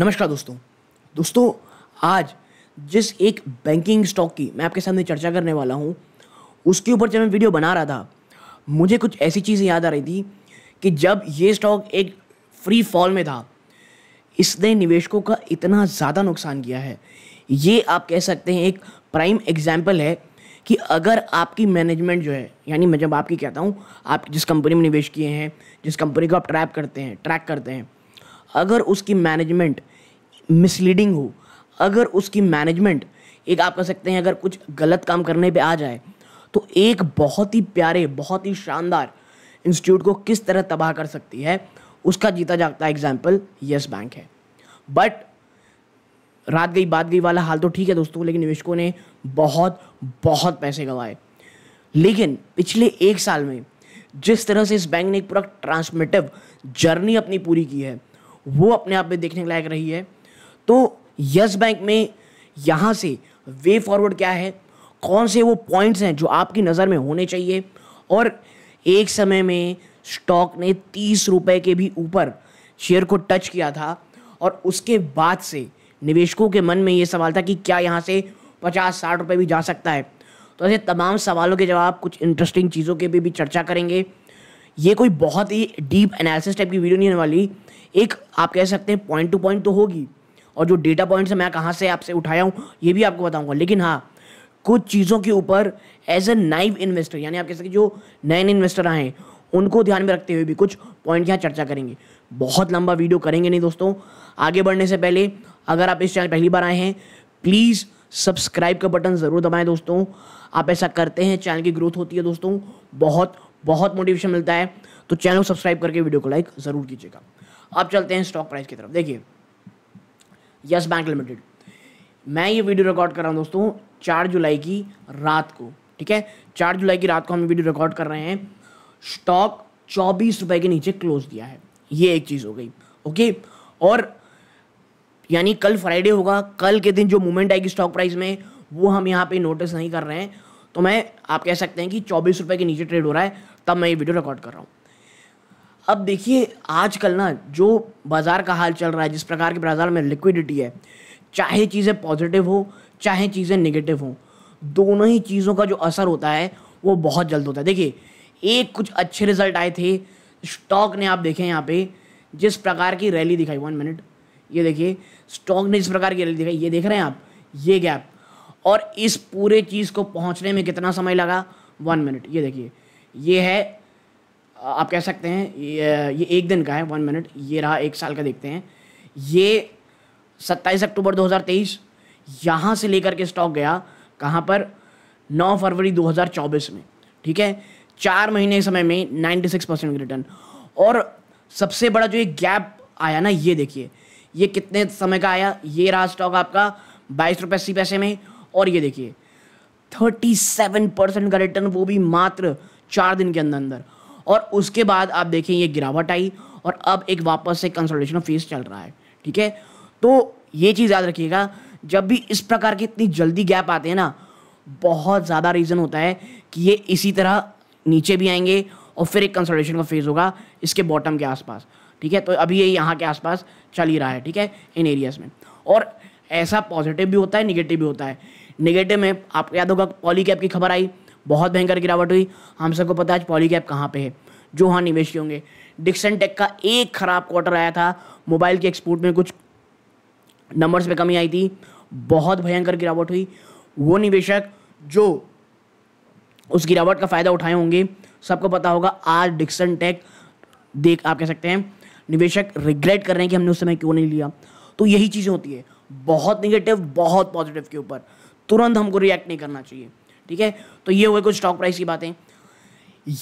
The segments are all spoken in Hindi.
नमस्कार दोस्तों दोस्तों आज जिस एक बैंकिंग स्टॉक की मैं आपके सामने चर्चा करने वाला हूँ उसके ऊपर जब मैं वीडियो बना रहा था मुझे कुछ ऐसी चीज़ें याद आ रही थी कि जब ये स्टॉक एक फ्री फॉल में था इसने निवेशकों का इतना ज़्यादा नुकसान किया है ये आप कह सकते हैं एक प्राइम एग्जाम्पल है कि अगर आपकी मैनेजमेंट जो है यानी मैं जब आपकी कहता हूँ आप जिस कंपनी में निवेश किए हैं जिस कंपनी को आप ट्रैप करते हैं ट्रैक करते हैं अगर उसकी मैनेजमेंट मिसलीडिंग हो अगर उसकी मैनेजमेंट एक आप कह सकते हैं अगर कुछ गलत काम करने पे आ जाए तो एक बहुत ही प्यारे बहुत ही शानदार इंस्टीट्यूट को किस तरह तबाह कर सकती है उसका जीता जागता एग्जाम्पल यस बैंक है बट रात गई बात गई वाला हाल तो ठीक है दोस्तों लेकिन निवेशकों ने बहुत बहुत पैसे गंवाए लेकिन पिछले एक साल में जिस तरह से इस बैंक ने एक पूरा ट्रांसमिटिव जर्नी अपनी पूरी की है वो अपने आप में देखने लायक रही है तो यस बैंक में यहाँ से वे फॉरवर्ड क्या है कौन से वो पॉइंट्स हैं जो आपकी नज़र में होने चाहिए और एक समय में स्टॉक ने तीस रुपये के भी ऊपर शेयर को टच किया था और उसके बाद से निवेशकों के मन में ये सवाल था कि क्या यहाँ से पचास साठ रुपये भी जा सकता है तो ऐसे तमाम सवालों के जवाब कुछ इंटरेस्टिंग चीज़ों के भी, भी चर्चा करेंगे ये कोई बहुत ही डीप एनालिसिस टाइप की वीडियो नहीं होने वाली एक आप कह सकते हैं पॉइंट टू पॉइंट तो होगी और जो डेटा पॉइंट्स मैं कहाँ से आपसे उठाया हूँ ये भी आपको बताऊँगा लेकिन हाँ कुछ चीज़ों के ऊपर एज ए नाइव इन्वेस्टर यानी आप कह सकते जो नए नए इन्वेस्टर आए हैं उनको ध्यान में रखते हुए भी कुछ पॉइंट यहाँ चर्चा करेंगे बहुत लंबा वीडियो करेंगे नहीं दोस्तों आगे बढ़ने से पहले अगर आप इस चैनल पहली बार आए हैं प्लीज़ सब्सक्राइब का बटन ज़रूर दबाएं दोस्तों आप ऐसा करते हैं चैनल की ग्रोथ होती है दोस्तों बहुत बहुत मोटिवेशन मिलता है तो चैनल सब्सक्राइब करके वीडियो को लाइक ज़रूर कीजिएगा अब चलते हैं स्टॉक प्राइस की तरफ देखिए यस बैंक लिमिटेड मैं ये वीडियो रिकॉर्ड कर रहा हूँ दोस्तों चार जुलाई की रात को ठीक है चार जुलाई की रात को हम वीडियो रिकॉर्ड कर रहे हैं स्टॉक चौबीस रुपये के नीचे क्लोज दिया है ये एक चीज़ हो गई ओके और यानी कल फ्राइडे होगा कल के दिन जो मूवमेंट आएगी स्टॉक प्राइस में वो हम यहाँ पे नोटिस नहीं कर रहे हैं तो मैं आप कह सकते हैं कि चौबीस रुपये के नीचे ट्रेड हो रहा है तब मैं ये वीडियो रिकॉर्ड कर रहा हूँ अब देखिए आजकल ना जो बाज़ार का हाल चल रहा है जिस प्रकार के बाज़ार में लिक्विडिटी है चाहे चीज़ें पॉजिटिव हो चाहे चीज़ें निगेटिव हो दोनों ही चीज़ों का जो असर होता है वो बहुत जल्द होता है देखिए एक कुछ अच्छे रिजल्ट आए थे स्टॉक ने आप देखें यहाँ पे जिस प्रकार की रैली दिखाई वन मिनट ये देखिए स्टॉक ने जिस प्रकार की रैली दिखाई ये देख रहे हैं आप ये गैप और इस पूरे चीज़ को पहुँचने में कितना समय लगा वन मिनट ये देखिए ये है आप कह सकते हैं ये, ये एक दिन का है वन मिनट ये रहा एक साल का देखते हैं ये सत्ताईस अक्टूबर 2023 यहाँ से लेकर के स्टॉक गया कहाँ पर 9 फरवरी 2024 में ठीक है चार महीने के समय में 96 परसेंट रिटर्न और सबसे बड़ा जो ये गैप आया ना ये देखिए ये कितने समय का आया ये रहा स्टॉक आपका बाईस रुपये अस्सी पैसे में और ये देखिए थर्टी सेवन परसेंट का रिटर्न वो भी मात्र चार दिन के अंदर अंदर और उसके बाद आप देखें ये गिरावट आई और अब एक वापस से कंसल्टेशन फेस चल रहा है ठीक है तो ये चीज़ याद रखिएगा जब भी इस प्रकार की इतनी जल्दी गैप आते हैं ना बहुत ज़्यादा रीज़न होता है कि ये इसी तरह नीचे भी आएंगे और फिर एक कंसल्टेशन का फेज़ होगा इसके बॉटम के आसपास ठीक है तो अभी ये यहाँ के आसपास चल ही रहा है ठीक है इन एरियाज़ में और ऐसा पॉजिटिव भी होता है निगेटिव भी होता है निगेटिव में आपको याद होगा पॉली कैप की खबर आई बहुत भयंकर गिरावट हुई हम सबको पता है आज पॉलीकैप कहाँ पे है जो हाँ निवेश होंगे डिक्सन टेक का एक खराब क्वार्टर आया था मोबाइल के एक्सपोर्ट में कुछ नंबर्स में कमी आई थी बहुत भयंकर गिरावट हुई वो निवेशक जो उस गिरावट का फ़ायदा उठाए होंगे सबको पता होगा आज डिक्सन टेक देख आप कह सकते हैं निवेशक रिग्रेट कर रहे हैं कि हमने उस समय क्यों नहीं लिया तो यही चीज़ें होती है बहुत निगेटिव बहुत पॉजिटिव के ऊपर तुरंत हमको रिएक्ट नहीं करना चाहिए ठीक है तो ये हुए कुछ स्टॉक प्राइस की बातें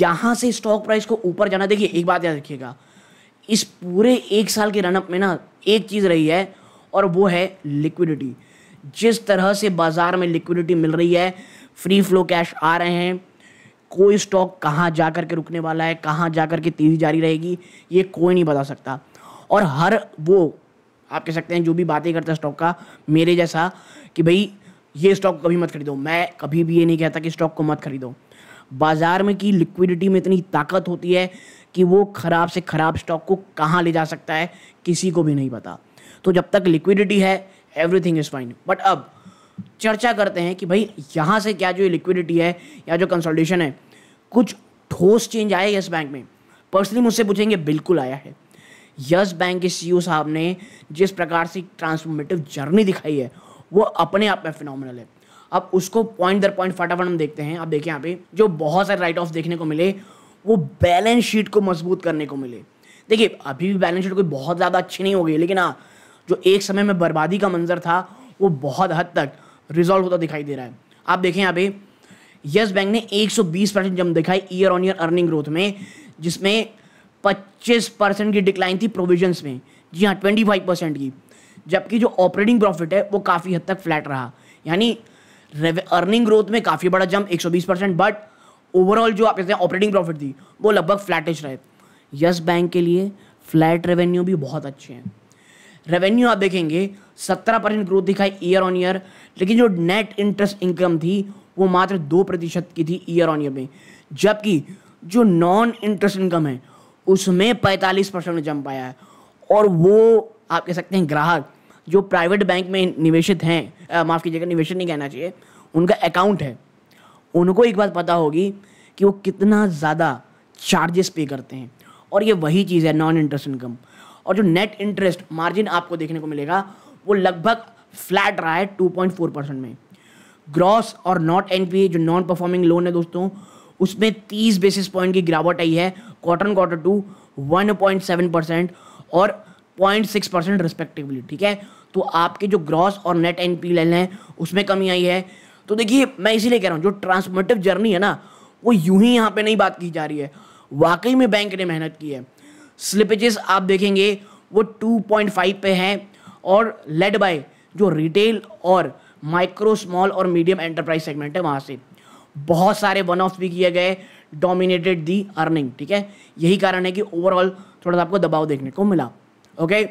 यहां से स्टॉक प्राइस को ऊपर जाना देखिए एक बात याद रखिएगा इस पूरे एक साल के रनअप में ना एक चीज़ रही है और वो है लिक्विडिटी जिस तरह से बाज़ार में लिक्विडिटी मिल रही है फ्री फ्लो कैश आ रहे हैं कोई स्टॉक कहाँ जा कर के रुकने वाला है कहाँ जा कर के तेज़ी जारी रहेगी ये कोई नहीं बता सकता और हर वो आप कह सकते हैं जो भी बातें करता है स्टॉक का मेरे जैसा कि भाई ये स्टॉक कभी मत खरीदो मैं कभी भी ये नहीं कहता कि स्टॉक को मत खरीदो बाज़ार में की लिक्विडिटी में इतनी ताकत होती है कि वो ख़राब से ख़राब स्टॉक को कहाँ ले जा सकता है किसी को भी नहीं पता तो जब तक लिक्विडिटी है एवरीथिंग इज़ फाइन बट अब चर्चा करते हैं कि भाई यहाँ से क्या जो लिक्विडिटी है या जो कंसल्टेशन है कुछ ठोस चेंज आया यस बैंक में पर्सनली मुझसे पूछेंगे बिल्कुल आया है यस बैंक के सी e साहब ने जिस प्रकार से ट्रांसफॉर्मेटिव जर्नी दिखाई है वो अपने आप में फिनोमिनल है अब उसको पॉइंट दर पॉइंट फटाफट हम देखते हैं आप देखिए यहाँ पे जो बहुत सारे राइट ऑफ देखने को मिले वो बैलेंस शीट को मजबूत करने को मिले देखिए अभी भी बैलेंस शीट कोई बहुत ज़्यादा अच्छी नहीं हो गई लेकिन हाँ जो एक समय में बर्बादी का मंजर था वो बहुत हद तक रिजॉल्व होता दिखाई दे रहा है आप देखें यहाँ पे यस बैंक ने 120 परसेंट जम दिखाई year on year earning growth में जिसमें 25 परसेंट की डिक्लाइन थी प्रोविजंस में जी हाँ 25 परसेंट की जबकि जो ऑपरेटिंग प्रॉफिट है वो काफ़ी हद तक फ्लैट रहा यानी अर्निंग ग्रोथ में काफ़ी बड़ा सौ 120 परसेंट बट ओवरऑल जो आप कहते हैं ऑपरेटिंग प्रॉफिट थी वो लगभग फ्लैटिश रहे यस बैंक के लिए फ्लैट रेवेन्यू भी बहुत अच्छे हैं रेवेन्यू आप देखेंगे सत्रह परसेंट ग्रोथ दिखाई ईयर ऑन ईयर लेकिन जो नेट इंटरेस्ट इनकम थी वो मात्र दो प्रतिशत की थी ईयर ऑन ईयर में जबकि जो नॉन इंटरेस्ट इनकम है उसमें पैंतालीस परसेंट जम पाया है और वो आप कह सकते हैं ग्राहक जो प्राइवेट बैंक में निवेशित हैं माफ़ कीजिएगा निवेशित नहीं कहना चाहिए उनका अकाउंट है उनको एक बात पता होगी कि वो कितना ज़्यादा चार्जेस पे करते हैं और ये वही चीज़ है नॉन इंटरेस्ट इनकम और जो नेट इंटरेस्ट मार्जिन आपको देखने को मिलेगा वो लगभग फ्लैट रहा है 2.4 परसेंट में ग्रॉस और नॉट एन जो नॉन परफॉर्मिंग लोन है दोस्तों उसमें 30 बेसिस पॉइंट की गिरावट आई है क्वार्टर क्वार्टर टू 1.7 परसेंट और पॉइंट सिक्स परसेंट रिस्पेक्टिवली ठीक है तो आपके जो ग्रॉस और नेट एन पी एल हैं उसमें कमी आई है तो देखिए मैं इसीलिए कह रहा हूँ जो ट्रांसफॉर्मेटिव जर्नी है ना वो यूं ही यहाँ पे नहीं बात की जा रही है वाकई में बैंक ने मेहनत की है स्लिपेजेस आप देखेंगे वो 2.5 पे हैं और लेड बाय जो रिटेल और माइक्रो स्मॉल और मीडियम एंटरप्राइज सेगमेंट है वहाँ से बहुत सारे वन ऑफ भी किए गए डोमिनेटेड दी अर्निंग ठीक है यही कारण है कि ओवरऑल थोड़ा सा आपको दबाव देखने को मिला ओके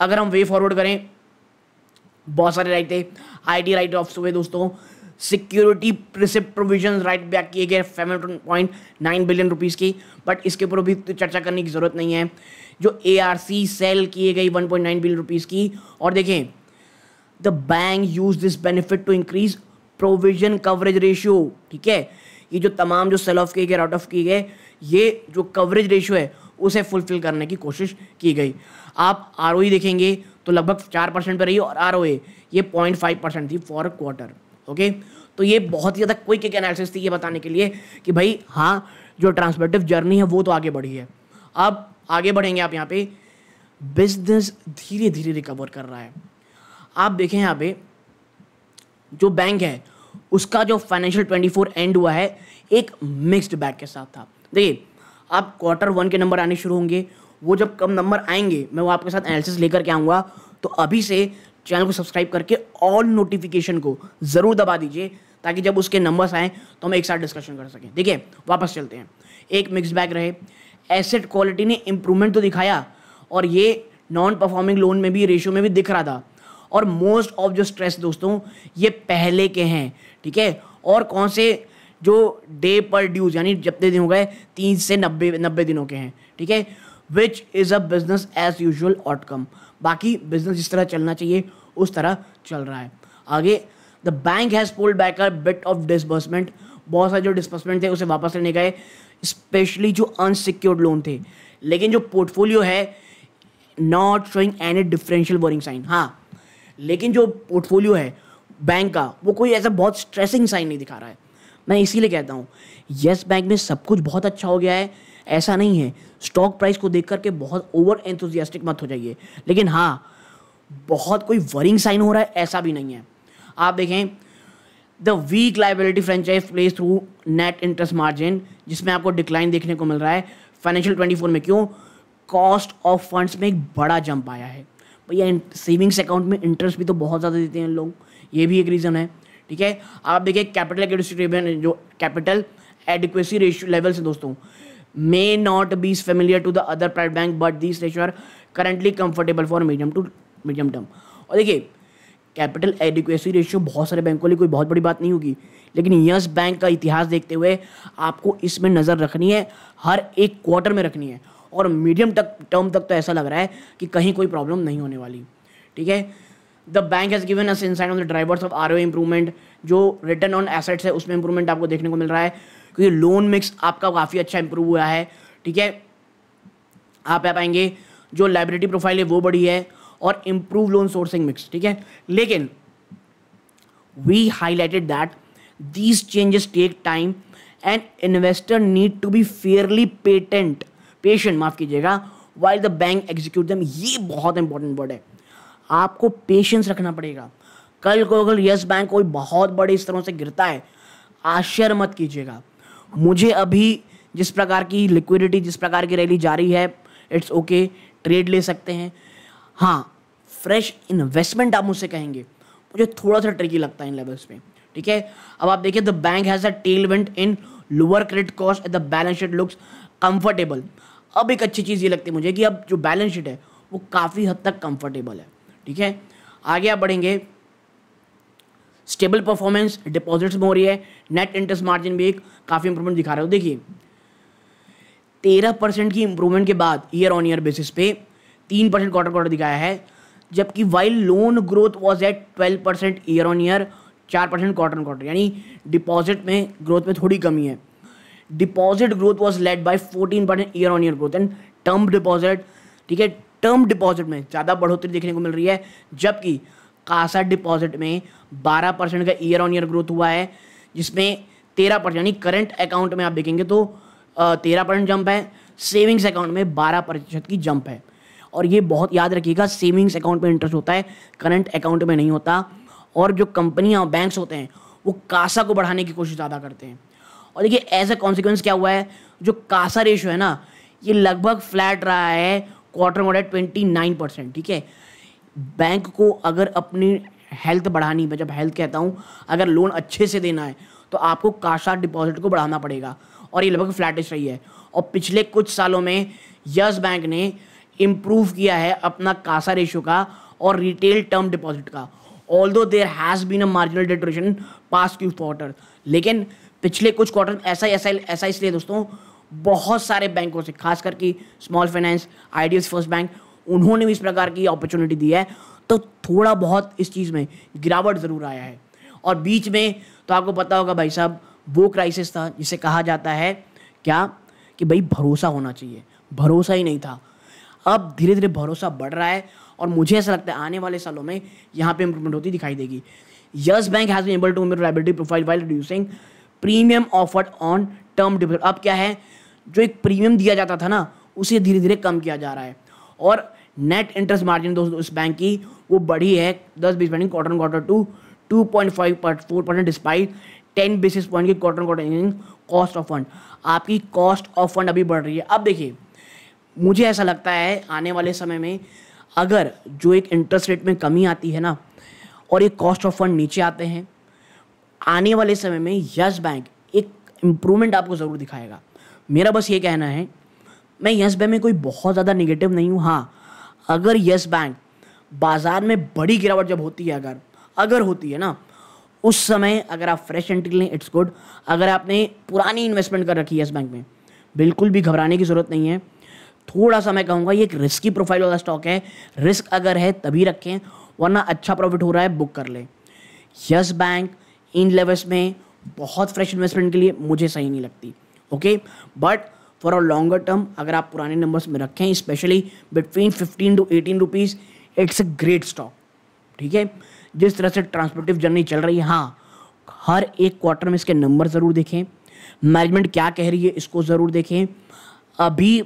अगर हम वे फॉरवर्ड करें बहुत सारे राइट थे आईडी राइट ऑफ हुए दोस्तों सिक्योरिटी प्रोविजन राइट बैक किए गए फेवन पॉइंट नाइन बिलियन रुपीज़ की बट इसके ऊपर भी तो चर्चा करने की ज़रूरत नहीं है जो ए आर सी सेल किए गई one point nine billion rupees की और देखें the bank use this benefit to increase provision coverage ratio ठीक है ये जो तमाम जो सेल ऑफ किए गए राउट ऑफ किए गए ये जो कवरेज रेशियो है उसे फुलफिल करने की कोशिश की गई आप आर e देखेंगे तो लगभग चार परसेंट पर रही और आर ये पॉइंट फाइव परसेंट थी फॉर क्वार्टर ओके तो ये बहुत ही ज़्यादा क्विक एक एनालिसिस थी ये बताने के लिए कि भाई हाँ जो ट्रांसपोर्टिव जर्नी है वो तो आगे बढ़ी है अब आगे बढ़ेंगे आप यहाँ पे बिजनेस धीरे धीरे रिकवर कर रहा है आप देखें यहाँ पे जो बैंक है उसका जो फाइनेंशियल ट्वेंटी फोर एंड हुआ है एक मिक्स्ड बैग के साथ था देखिए आप क्वार्टर वन के नंबर आने शुरू होंगे वो जब कम नंबर आएंगे मैं वो आपके साथ एनालिसिस लेकर के आऊँगा तो अभी से चैनल को सब्सक्राइब करके ऑल नोटिफिकेशन को ज़रूर दबा दीजिए ताकि जब उसके नंबर्स आएँ तो हम एक साथ डिस्कशन कर सकें ठीक है वापस चलते हैं एक मिक्स बैग रहे एसेट क्वालिटी ने इम्प्रूवमेंट तो दिखाया और ये नॉन परफॉर्मिंग लोन में भी रेशियो में भी दिख रहा था और मोस्ट ऑफ जो स्ट्रेस दोस्तों ये पहले के हैं ठीक है और कौन से जो डे पर ड्यूज यानी जितने दिन हो गए तीन से नब्बे नब्बे दिनों के हैं ठीक है which is a business as usual outcome बाकी बिजनेस जिस तरह चलना चाहिए उस तरह चल रहा है आगे the bank has pulled back a bit of disbursement बहुत सारे जो डिसबर्समेंट थे उसे वापस लेने गए स्पेशली जो अनसिक्योर्ड लोन थे लेकिन जो पोर्टफोलियो है not showing any differential warning sign हाँ लेकिन जो पोर्टफोलियो है बैंक का वो कोई ऐसा बहुत स्ट्रेसिंग साइन नहीं दिखा रहा है मैं इसीलिए कहता हूँ येस बैंक में सब कुछ बहुत अच्छा हो गया है ऐसा नहीं है स्टॉक प्राइस को देख करके बहुत ओवर एंथुजियास्टिक मत हो जाइए लेकिन हाँ बहुत कोई वरिंग साइन हो रहा है ऐसा भी नहीं है आप देखें the weak liability franchise plays through net interest margin जिसमें आपको डिक्लाइन देखने को मिल रहा है फाइनेंशियल ट्वेंटी फोर में क्यों कॉस्ट ऑफ फंड्स में एक बड़ा जंप आया है भैया सेविंग्स अकाउंट में इंटरेस्ट भी तो बहुत ज़्यादा देते हैं लोग ये भी एक रीज़न है ठीक है आप देखिए कैपिटल जो कैपिटल एडिक्वेसी रेशियो लेवल से दोस्तों may not be familiar to the other private bank but this ratio are currently comfortable for medium to medium term और देखिए कैपिटल एडिक्वेसी रेशियो बहुत सारे बैंकों लिए कोई बहुत बड़ी बात नहीं होगी लेकिन यस बैंक का इतिहास देखते हुए आपको इसमें नज़र रखनी है हर एक क्वार्टर में रखनी है और मीडियम तक टर्म तक तो ऐसा लग रहा है कि कहीं कोई प्रॉब्लम नहीं होने वाली ठीक है the bank has given us insight on the drivers of our improvement जो रिटर्न ऑन एसेट्स है उसमें इंप्रूवमेंट आपको देखने को मिल रहा है क्योंकि लोन मिक्स आपका काफ़ी अच्छा इंप्रूव हुआ है ठीक है आप आ पाएंगे जो लाइब्रेटी प्रोफाइल है वो बड़ी है और इम्प्रूव लोन सोर्सिंग मिक्स ठीक है लेकिन we highlighted that these changes take time and investor need to be fairly patent patient माफ कीजिएगा वाइल द बैंक एग्जीक्यूट दम ये बहुत इंपॉर्टेंट वर्ड है आपको पेशेंस रखना पड़ेगा कल को अगर यस बैंक कोई बहुत बड़े इस तरह से गिरता है आश्चर्य मत कीजिएगा मुझे अभी जिस प्रकार की लिक्विडिटी जिस प्रकार की रैली जारी है इट्स ओके ट्रेड ले सकते हैं हाँ फ्रेश इन्वेस्टमेंट आप मुझसे कहेंगे मुझे थोड़ा सा ट्रिकी लगता है इन लेवल्स पे ठीक है अब आप देखिए the bank has a tailwind in lower credit cost at the balance sheet looks comfortable अब एक अच्छी चीज़ ये लगती है मुझे कि अब जो बैलेंस शीट है वो काफ़ी हद तक कंफर्टेबल है ठीक है आगे आप बढ़ेंगे स्टेबल परफॉर्मेंस डिपॉजिट्स में हो रही है नेट इंटरेस्ट मार्जिन भी एक काफ़ी इंप्रूवमेंट दिखा रहे हो देखिए तेरह परसेंट की इंप्रूवमेंट के बाद ईयर ऑन ईयर बेसिस पे तीन परसेंट क्वार्टर क्वार्टर दिखाया है जबकि while loan growth was at twelve percent year on year चार परसेंट क्वार्टर क्वार्टर यानी डिपॉजिट में ग्रोथ में थोड़ी कमी है deposit growth was led by fourteen percent year on year growth and term deposit ठीक है टर्म डिपॉजिट में ज़्यादा बढ़ोतरी देखने को मिल रही है जबकि कासा डिपॉजिट में 12 परसेंट का ईयर ऑन ईयर ग्रोथ हुआ है जिसमें 13 परसेंट यानी करंट अकाउंट में आप देखेंगे तो तेरह परसेंट जंप है सेविंग्स अकाउंट में बारह प्रतिशत की जंप है और ये बहुत याद रखिएगा सेविंग्स अकाउंट में इंटरेस्ट होता है करंट अकाउंट में नहीं होता और जो कंपनियाँ बैंक्स होते हैं वो कासा को बढ़ाने की कोशिश ज़्यादा करते हैं और देखिए एज अ कॉन्सिक्वेंस क्या हुआ है जो कासा रेशो है ना ये लगभग फ्लैट रहा है क्वार्टर मोड ट्वेंटी नाइन परसेंट ठीक है बैंक को अगर अपनी हेल्थ बढ़ानी मैं जब हेल्थ कहता हूँ अगर लोन अच्छे से देना है तो आपको काशा डिपॉजिट को बढ़ाना पड़ेगा और ये लगभग फ्लैटिश रही है और पिछले कुछ सालों में यस बैंक ने इम्प्रूव किया है अपना कासा रेशो का और रिटेल टर्म डिपॉजिट का although there has been a marginal deterioration past Q quarter लेकिन पिछले कुछ क्वार्टर ऐसा ऐसा ऐसा इसलिए दोस्तों बहुत सारे बैंकों से खास करके small finance I First Bank उन्होंने भी इस प्रकार की अपॉर्चुनिटी दी है तो थोड़ा बहुत इस चीज़ में गिरावट ज़रूर आया है और बीच में तो आपको पता होगा भाई साहब वो क्राइसिस था जिसे कहा जाता है क्या कि भाई भरोसा होना चाहिए भरोसा ही नहीं था अब धीरे धीरे भरोसा बढ़ रहा है और मुझे ऐसा लगता है आने वाले सालों में यहाँ पे इंप्रूवमेंट होती दिखाई देगी Yes Bank has been able to mere liability profile while reducing premium offered on term deposit अब क्या है जो एक प्रीमियम दिया जाता था ना उसे धीरे धीरे कम किया जा रहा है और नेट इंटरेस्ट मार्जिन दोस्तों इस बैंक की वो बढ़ी है दस बीस point quarter quarter to two point five four percent despite ten basis point की quarter quarter cost of fund आपकी कॉस्ट ऑफ फंड अभी बढ़ रही है अब देखिए मुझे ऐसा लगता है आने वाले समय में अगर जो एक इंटरेस्ट रेट में कमी आती है ना और ये कॉस्ट ऑफ फंड नीचे आते हैं आने वाले समय में यस बैंक एक इम्प्रूवमेंट आपको ज़रूर दिखाएगा मेरा बस ये कहना है मैं यस बैंक में कोई बहुत ज़्यादा निगेटिव नहीं हूँ हाँ अगर यस बैंक बाज़ार में बड़ी गिरावट जब होती है अगर अगर होती है ना उस समय अगर आप फ्रेश एंट्री लें इट्स गुड अगर आपने पुरानी इन्वेस्टमेंट कर रखी है यस बैंक में बिल्कुल भी घबराने की ज़रूरत नहीं है थोड़ा सा मैं कहूँगा ये एक रिस्की प्रोफाइल वाला स्टॉक है रिस्क अगर है तभी रखें वरना अच्छा प्रॉफिट हो रहा है बुक कर लें यस बैंक इन लेवल्स में बहुत फ्रेश इन्वेस्टमेंट के लिए मुझे सही नहीं लगती okay but for a longer term अगर आप पुराने नंबर्स में रखें specially between fifteen to eighteen rupees it's a great stock ठीक है जिस तरह से ट्रांसपोर्टिव जर्नी चल रही है हाँ हर एक क्वार्टर में इसके नंबर ज़रूर देखें मैनेजमेंट क्या कह रही है इसको ज़रूर देखें अभी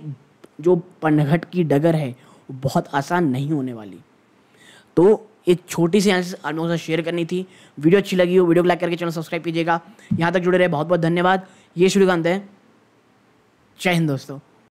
जो पनघट की डगर है वो बहुत आसान नहीं होने वाली तो एक छोटी सी एनालिसिस आप लोगों से शेयर करनी थी वीडियो अच्छी लगी हो वीडियो को लाइक करके चैनल सब्सक्राइब कीजिएगा यहाँ तक जुड़े रहे बहुत बहुत धन्यवाद ये शुरू करते हैं जय हिंद दोस्तों